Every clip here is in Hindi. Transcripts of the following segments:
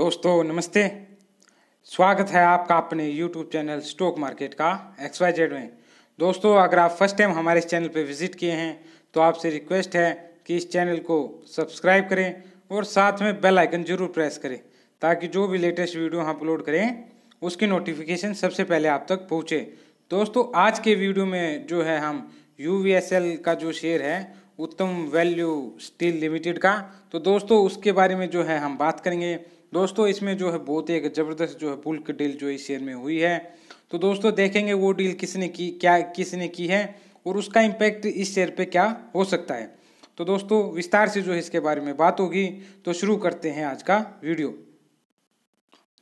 दोस्तों नमस्ते स्वागत है आपका अपने YouTube चैनल स्टॉक मार्केट का एक्स वाई जेड में दोस्तों अगर आप फर्स्ट टाइम हमारे इस चैनल पर विजिट किए हैं तो आपसे रिक्वेस्ट है कि इस चैनल को सब्सक्राइब करें और साथ में बेल आइकन जरूर प्रेस करें ताकि जो भी लेटेस्ट वीडियो हम अपलोड करें उसकी नोटिफिकेशन सबसे पहले आप तक पहुँचे दोस्तों आज के वीडियो में जो है हम यू का जो शेयर है उत्तम वैल्यू स्टील लिमिटेड का तो दोस्तों उसके बारे में जो है हम बात करेंगे दोस्तों इसमें जो है बहुत एक ज़बरदस्त जो है की डील जो इस शेयर में हुई है तो दोस्तों देखेंगे वो डील किसने की क्या किसने की है और उसका इम्पैक्ट इस शेयर पर क्या हो सकता है तो दोस्तों विस्तार से जो है इसके बारे में बात होगी तो शुरू करते हैं आज का वीडियो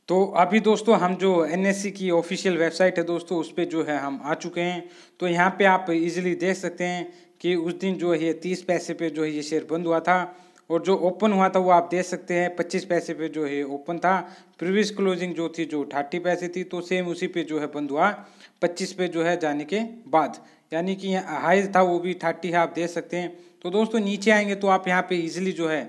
तो अभी दोस्तों हम जो एन e की ऑफिशियल वेबसाइट है दोस्तों उस पर जो है हम आ चुके हैं तो यहाँ पे आप इजीली देख सकते हैं कि उस दिन जो है ये तीस पैसे पे जो है ये शेयर बंद हुआ था और जो ओपन हुआ था वो आप देख सकते हैं पच्चीस पैसे पे जो है ओपन था प्रीवियस क्लोजिंग जो थी जो थर्टी पैसे थी तो सेम उसी पे जो है बंद हुआ पच्चीस पे जो है जाने के बाद यानी कि यहाँ हाई था वो भी थर्टी है आप देख सकते हैं तो दोस्तों नीचे आएंगे तो आप यहाँ पे इजीली जो है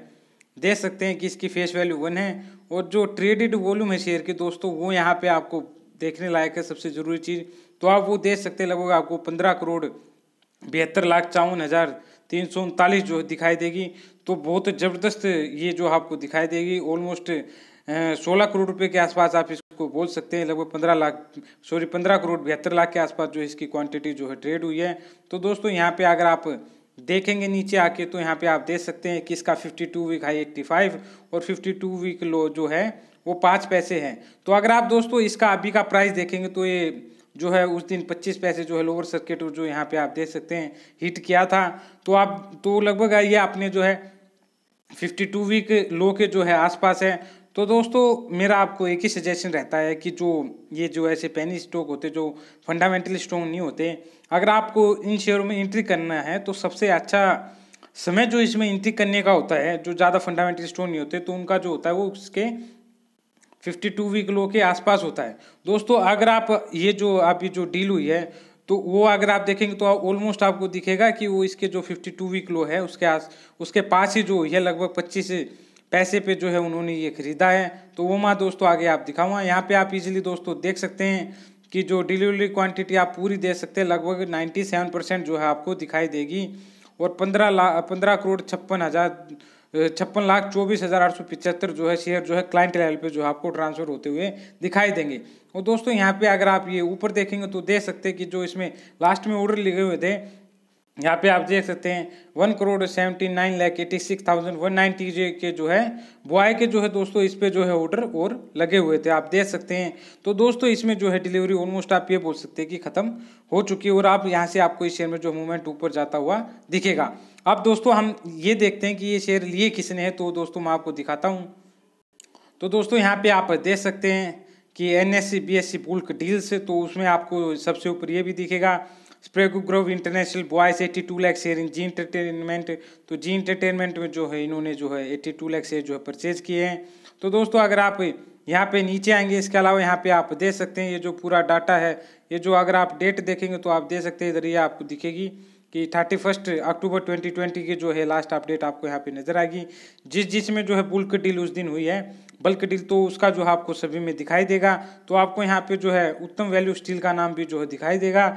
देख सकते हैं कि इसकी फेस वैल्यू वन है और जो ट्रेडेड वॉल्यूम है शेयर की दोस्तों वो यहाँ पर आपको देखने लायक है सबसे ज़रूरी चीज़ तो आप वो देख सकते हैं लगभग आपको पंद्रह करोड़ बहत्तर लाख चौवन हज़ार तीन सौ उनतालीस जो दिखाई देगी तो बहुत ज़बरदस्त ये जो आपको दिखाई देगी ऑलमोस्ट सोलह करोड़ रुपए के आसपास आप इसको बोल सकते हैं लगभग पंद्रह लाख सॉरी पंद्रह करोड़ बहत्तर लाख के आसपास जो इसकी क्वांटिटी जो है ट्रेड हुई है तो दोस्तों यहाँ पे अगर आप देखेंगे नीचे आके तो यहाँ पे आप देख सकते हैं कि इसका fifty two week high five और फिफ़्टी टू वीक लो जो है वो पाँच पैसे हैं तो अगर आप दोस्तों इसका अभी का प्राइस देखेंगे तो ये जो है उस दिन 25 पैसे जो है लोअर सर्किट जो यहाँ पे आप देख सकते हैं हिट किया था तो आप तो लगभग ये आपने जो है 52 वीक लो के जो है आसपास है तो दोस्तों मेरा आपको एक ही सजेशन रहता है कि जो ये जो ऐसे पैनी स्टॉक होते जो फंडामेंटल स्ट्रॉन्ग नहीं होते अगर आपको इन शेयरों में एंट्री करना है तो सबसे अच्छा समय जो इसमें एंट्री करने का होता है जो ज़्यादा फंडामेंटल स्ट्रॉन्ग नहीं होते तो उनका जो होता है वो उसके फिफ्टी टू वीक लो के आसपास होता है दोस्तों अगर आप ये जो आप ये जो डील हुई है तो वो अगर आप देखेंगे तो ऑलमोस्ट आप आपको दिखेगा कि वो इसके जो फिफ्टी टू वीक लो है उसके आस उसके पास ही जो हुई है लगभग पच्चीस पैसे पे जो है उन्होंने ये खरीदा है तो वो माँ दोस्तों आगे आप दिखाऊंगा यहाँ पे आप इजीली दोस्तों देख सकते हैं कि जो डिलीवरी क्वांटिटी आप पूरी दे सकते हैं लगभग नाइन्टी परसेंट जो है आपको दिखाई देगी और पंद्रह लाख पंद्रह करोड़ छप्पन हज़ार छप्पन लाख चौबीस हज़ार आठ सौ पिचहत्तर जो है शेयर जो है क्लाइंट लेवल पे जो है आपको ट्रांसफर होते हुए दिखाई देंगे और दोस्तों यहाँ पे अगर आप ये ऊपर देखेंगे तो देख सकते हैं कि जो इसमें लास्ट में ऑर्डर लिखे हुए थे यहाँ पे आप देख सकते हैं one crore seventy nine lakh eighty six thousand one J K जो है बॉय के जो है दोस्तों इस पर जो है ऑर्डर और लगे हुए थे आप देख सकते हैं तो दोस्तों इसमें जो है डिलीवरी ऑलमोस्ट आप ये बोल सकते हैं कि खत्म हो चुकी है और आप यहाँ से आपको इस शेयर में जो मूवमेंट ऊपर जाता हुआ दिखेगा अब दोस्तों हम ये देखते हैं कि ये शेयर लिए किसने हैं तो दोस्तों मैं आपको दिखाता हूँ तो दोस्तों यहाँ पे आप देख सकते हैं कि N S C B S C bulk deals तो उसमें आपको सबसे ऊपर ये भी दिखेगा स्प्रेगो ग्रोव international buys eighty two lakhs share in Zee entertainment तो जी इंटरटेनमेंट में जो है इन्होंने जो है एट्टी टू लैक्स शेयर जो है परचेज किए हैं तो दोस्तों अगर आप यहाँ पे नीचे आएंगे इसके अलावा यहाँ पे आप देख सकते हैं ये जो पूरा डाटा है ये जो अगर आप डेट देखेंगे तो आप देख सकते हैं इधर ये आपको दिखेगी कि thirty first October twenty twenty की जो है लास्ट अपडेट आपको यहाँ पे नज़र आएगी जिस जिस में जो है बुल्क डील उस दिन हुई है बल्क डील तो उसका जो है आपको सभी में दिखाई देगा तो आपको यहाँ पे जो है उत्तम वैल्यू स्टील का नाम भी जो है दिखाई देगा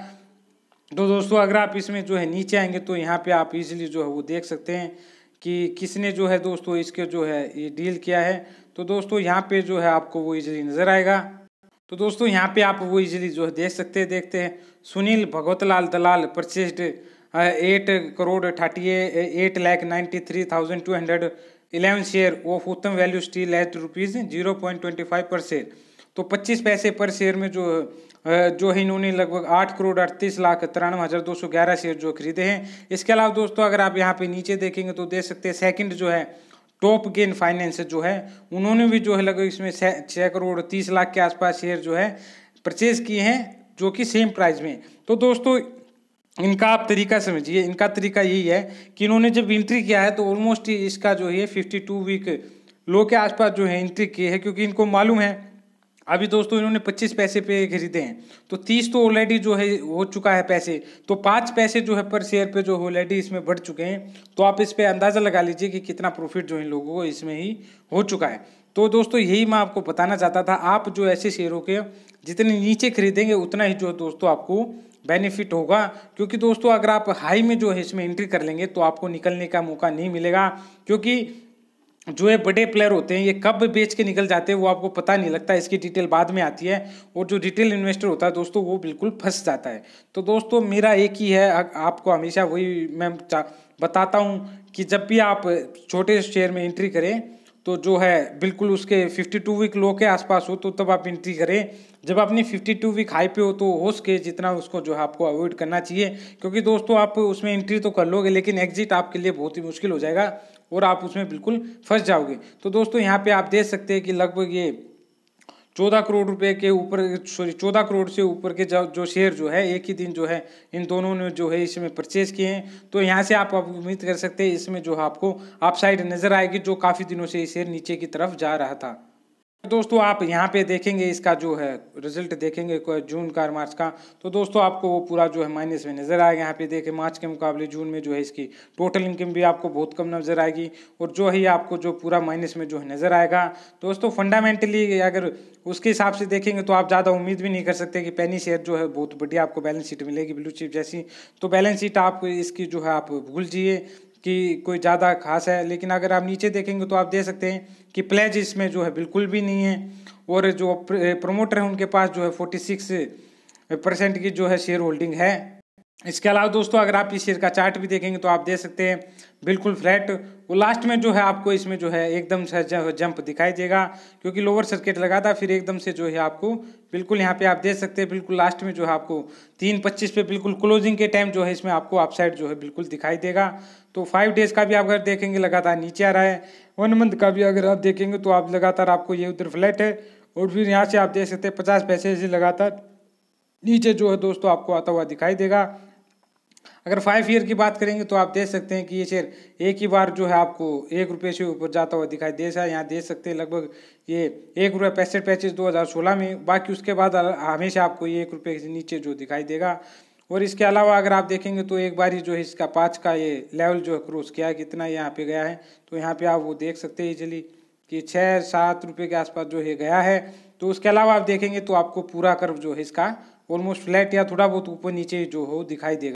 तो दोस्तों अगर आप इसमें जो है नीचे आएंगे तो यहाँ पे आप इजिली जो है वो देख सकते हैं कि किसने जो है दोस्तों इसके जो है ये डील किया है तो दोस्तों यहाँ पे जो है आपको वो इजिली नज़र आएगा तो दोस्तों यहाँ पे आप वो इजिली जो है देख सकते हैं देखते हैं Sunil Bhagwat Lal Dalal purchased eight crore thirty eight lakh ninety three thousand two hundred eleven share of Uttam value steel at rupees zero point twenty five per share तो पच्चीस पैसे पर शेयर में जो जो है इन्होंने लगभग आठ करोड़ अड़तीस लाख तिरानवे हज़ार दो सौ ग्यारह शेयर जो खरीदे हैं इसके अलावा दोस्तों अगर आप यहाँ पे नीचे देखेंगे तो देख सकते हैं सेकंड जो है टॉप गेन फाइनेंस जो है उन्होंने भी जो है लगभग इसमें छः करोड़ तीस लाख के आसपास शेयर जो है परचेज किए हैं जो कि सेम प्राइस में तो दोस्तों इनका आप तरीका समझिए इनका तरीका यही है कि इन्होंने जब इंट्री किया है तो ऑलमोस्ट इसका जो है फिफ्टी टू वीक लो के आसपास जो है इंट्री की है क्योंकि इनको मालूम है अभी दोस्तों इन्होंने 25 पैसे पे खरीदे हैं तो 30 तो ऑलरेडी जो है हो चुका है पैसे तो पाँच पैसे जो है पर शेयर पे जो ऑलरेडी इसमें बढ़ चुके हैं तो आप इस पर अंदाज़ा लगा लीजिए कि कितना प्रॉफिट जो इन लोगों को इसमें ही हो चुका है तो दोस्तों यही मैं आपको बताना चाहता था आप जो ऐसे शेयरों के जितने नीचे खरीदेंगे उतना ही जो दोस्तों आपको बेनिफिट होगा क्योंकि दोस्तों अगर आप हाई में जो है इसमें एंट्री कर लेंगे तो आपको निकलने का मौका नहीं मिलेगा क्योंकि जो है बड़े प्लेयर होते हैं ये कब बेच के निकल जाते हैं वो आपको पता नहीं लगता इसकी डिटेल बाद में आती है और जो रिटेल इन्वेस्टर होता है दोस्तों वो बिल्कुल फंस जाता है तो दोस्तों मेरा एक ही है आपको हमेशा वही मैं बताता हूँ कि जब भी आप छोटे शेयर में एंट्री करें तो जो है बिल्कुल उसके 52 वीक लो के आसपास हो तो तब आप एंट्री करें जब अपनी 52 वीक हाई पे हो तो हो सके जितना उसको जो है आपको अवॉइड करना चाहिए क्योंकि दोस्तों आप उसमें एंट्री तो कर लोगे लेकिन एग्जिट आपके लिए बहुत ही मुश्किल हो जाएगा और आप उसमें बिल्कुल फंस जाओगे तो दोस्तों यहाँ पे आप देख सकते हैं कि लगभग ये चौदह करोड़ रुपए के ऊपर सॉरी चौदह करोड़ से ऊपर के जो शेयर जो है एक ही दिन जो है इन दोनों ने जो है इसमें परचेज किए हैं तो यहाँ से आप, उम्मीद कर सकते हैं इसमें जो है आपको आपसाइड नज़र आएगी जो काफ़ी दिनों से ये शेयर नीचे की तरफ जा रहा था दोस्तों आप यहाँ पे देखेंगे इसका जो है रिजल्ट देखेंगे जून का मार्च का तो दोस्तों आपको वो पूरा जो है माइनस में नज़र आएगा यहाँ पे देखें मार्च के मुकाबले जून में जो है इसकी टोटल इनकम भी आपको बहुत कम नज़र आएगी और जो है आपको जो पूरा माइनस में जो है नज़र आएगा दोस्तों फंडामेंटली अगर उसके हिसाब से देखेंगे तो आप ज़्यादा उम्मीद भी नहीं कर सकते कि पैनी शेयर जो है बहुत बढ़िया आपको बैलेंस शीट मिलेगी ब्लू चिप जैसी तो बैलेंस शीट आप इसकी जो है आप भूल जाइए कि कोई ज़्यादा खास है लेकिन अगर आप नीचे देखेंगे तो आप देख सकते हैं कि प्लेज इसमें जो है बिल्कुल भी नहीं है और जो प्रमोटर हैं उनके पास जो है फोर्टी सिक्स परसेंट की जो है शेयर होल्डिंग है इसके अलावा दोस्तों अगर आप इस शेयर का चार्ट भी देखेंगे तो आप देख सकते हैं बिल्कुल फ्लैट वो लास्ट में जो है आपको इसमें जो है एकदम से जंप दिखाई देगा क्योंकि लोअर सर्किट लगा था फिर एकदम से जो है आपको बिल्कुल यहाँ पे आप देख सकते हैं बिल्कुल लास्ट में जो है आपको तीन पच्चीस पे बिल्कुल क्लोजिंग के टाइम जो है इसमें आपको अपसाइड जो है बिल्कुल दिखाई देगा तो फाइव डेज़ का भी आप अगर देखेंगे लगातार नीचे आ रहा है वन मंथ का भी अगर आप देखेंगे तो आप लगातार आपको ये उधर फ्लैट है और फिर यहाँ से आप देख सकते हैं पचास पैसे से लगातार नीचे जो है दोस्तों आपको आता हुआ दिखाई देगा अगर फाइव ईयर की बात करेंगे तो आप देख सकते हैं कि ये शेयर एक ही बार जो है आपको एक रुपये से ऊपर जाता हुआ दिखाई दे रहा है यहाँ देख सकते हैं लगभग ये एक रुपये पैंसठ पैंतीस दो हज़ार सोलह में बाकी उसके बाद हमेशा आपको ये एक रुपये से नीचे जो दिखाई देगा और इसके अलावा अगर आप देखेंगे तो एक बार ही जो है इसका पाँच का ये लेवल जो है क्रॉस किया है कितना यहाँ पे गया है तो यहाँ पे आप वो देख सकते हैं इजिली कि छः सात रुपये के आसपास जो है गया है तो उसके अलावा आप देखेंगे तो आपको पूरा कर्व जो है इसका ऑलमोस्ट फ्लैट या थोड़ा बहुत ऊपर नीचे जो हो दिखाई देगा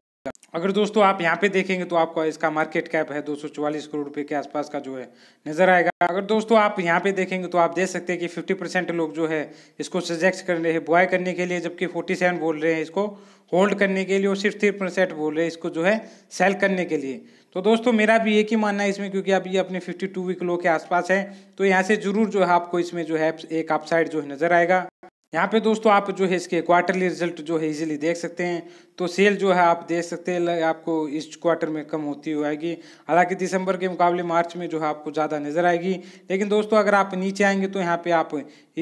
अगर दोस्तों आप यहाँ पे देखेंगे तो आपको इसका मार्केट कैप है दो करोड़ रुपए के आसपास का जो है नजर आएगा अगर दोस्तों आप यहाँ पे देखेंगे तो आप देख सकते हैं कि 50 परसेंट लोग जो है इसको सजेक्ट कर रहे हैं बॉय करने के लिए जबकि 47 बोल रहे हैं इसको होल्ड करने के लिए और सिर्फ तीन परसेंट बोल रहे हैं इसको जो है सेल करने के लिए तो दोस्तों मेरा भी एक ही मानना है इसमें क्योंकि अब ये अपने 52 वीक लो के आसपास है तो यहाँ से जरूर जो है आपको इसमें जो है एक अपसाइड जो है नजर आएगा यहाँ पे दोस्तों आप जो है इसके क्वार्टरली रिजल्ट जो है इजीली देख सकते हैं तो सेल जो है आप देख सकते हैं आपको इस क्वार्टर में कम होती हुई आएगी हालांकि दिसंबर के मुकाबले मार्च में जो है आपको ज़्यादा नज़र आएगी लेकिन दोस्तों अगर आप नीचे आएंगे तो यहाँ पे आप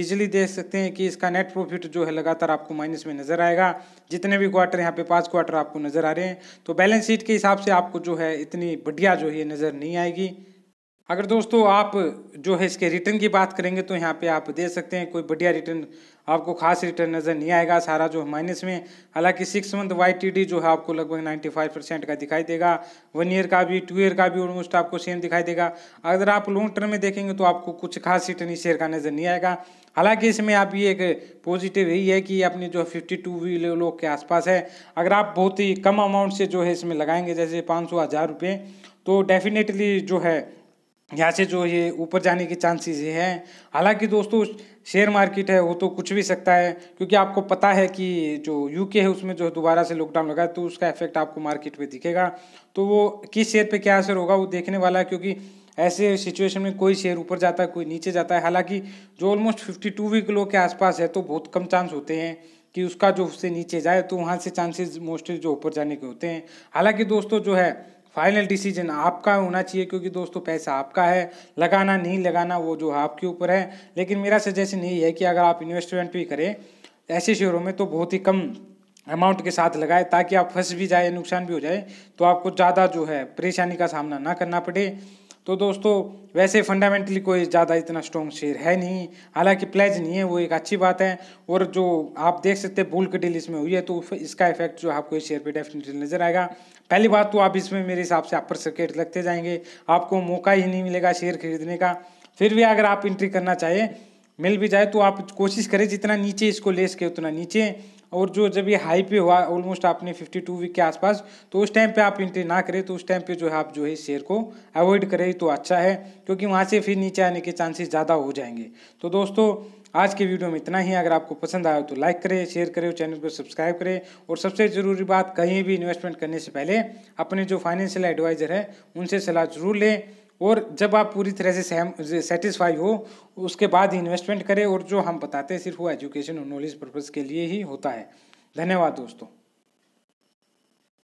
इजीली देख सकते हैं कि इसका नेट प्रॉफिट जो है लगातार आपको माइनस में नज़र आएगा जितने भी क्वार्टर यहाँ पे पाँच क्वार्टर आपको नज़र आ रहे हैं तो बैलेंस शीट के हिसाब से आपको जो है इतनी बढ़िया जो है नज़र नहीं आएगी अगर दोस्तों आप जो है इसके रिटर्न की बात करेंगे तो यहाँ पे आप दे सकते हैं कोई बढ़िया रिटर्न आपको खास रिटर्न नज़र नहीं आएगा सारा जो माइनस में हालांकि सिक्स मंथ वाई जो है आपको लगभग 95 परसेंट का दिखाई देगा वन ईयर का भी टू ईयर का भी ऑलमोस्ट आपको सेम दिखाई देगा अगर आप लॉन्ग टर्म में देखेंगे तो आपको कुछ खास रिटर्न इस शेयर का नज़र नहीं आएगा हालांकि इसमें आप ये एक पॉजिटिव यही है कि अपनी जो फिफ्टी टू वी लोग के आसपास है अगर आप बहुत ही कम अमाउंट से जो है इसमें लगाएंगे जैसे पाँच सौ हज़ार रुपये तो डेफिनेटली जो है यहाँ से जो ये ऊपर जाने के चांसेस ये हैं हालांकि दोस्तों शेयर मार्केट है वो तो कुछ भी सकता है क्योंकि आपको पता है कि जो यूके है उसमें जो दोबारा से लॉकडाउन लगा तो उसका इफेक्ट आपको मार्केट पे दिखेगा तो वो किस शेयर पे क्या असर होगा वो देखने वाला है क्योंकि ऐसे सिचुएशन में कोई शेयर ऊपर जाता है कोई नीचे जाता है हालांकि जो almost fifty two week low के आसपास है तो बहुत कम चांस होते हैं कि उसका जो उससे नीचे जाए तो वहाँ से चांसेस मोस्टली जो ऊपर जाने के होते हैं हालांकि दोस्तों जो है फाइनल डिसीजन आपका होना चाहिए क्योंकि दोस्तों पैसा आपका है लगाना नहीं लगाना वो जो आपके ऊपर है लेकिन मेरा सजेशन यही है कि अगर आप इन्वेस्टमेंट भी करें ऐसे शेयरों में तो बहुत ही कम अमाउंट के साथ लगाए ताकि आप फंस भी जाए नुकसान भी हो जाए तो आपको ज़्यादा जो है परेशानी का सामना ना करना पड़े तो दोस्तों वैसे फंडामेंटली कोई ज़्यादा इतना स्ट्रॉन्ग शेयर है नहीं हालांकि प्लेज नहीं है वो एक अच्छी बात है और जो आप देख सकते हैं बुल के डील इसमें हुई है तो इसका इफेक्ट जो आपको इस शेयर पे डेफिनेटली नज़र आएगा पहली बात तो आप इसमें मेरे हिसाब से अपर सर्किट लगते जाएंगे आपको मौका ही नहीं मिलेगा शेयर खरीदने का फिर भी अगर आप इंट्री करना चाहें मिल भी जाए तो आप कोशिश करें जितना नीचे इसको ले सके उतना नीचे और जो जब ये हाई पे हुआ ऑलमोस्ट आपने 52 वीक के आसपास तो उस टाइम पे आप इंट्री ना करें तो उस टाइम पे जो है आप जो है शेयर को अवॉइड करें तो अच्छा है क्योंकि वहाँ से फिर नीचे आने के चांसेस ज़्यादा हो जाएंगे तो दोस्तों आज के वीडियो में इतना ही अगर आपको पसंद आया तो लाइक करें शेयर करें चैनल को सब्सक्राइब करें और सबसे ज़रूरी बात कहीं भी इन्वेस्टमेंट करने से पहले अपने जो फाइनेंशियल एडवाइज़र हैं उनसे सलाह जरूर लें और जब आप पूरी तरह से सेटिस्फाई हो उसके बाद ही इन्वेस्टमेंट करें और जो हम बताते हैं सिर्फ वो एजुकेशन और नॉलेज पर्पज़ के लिए ही होता है धन्यवाद दोस्तों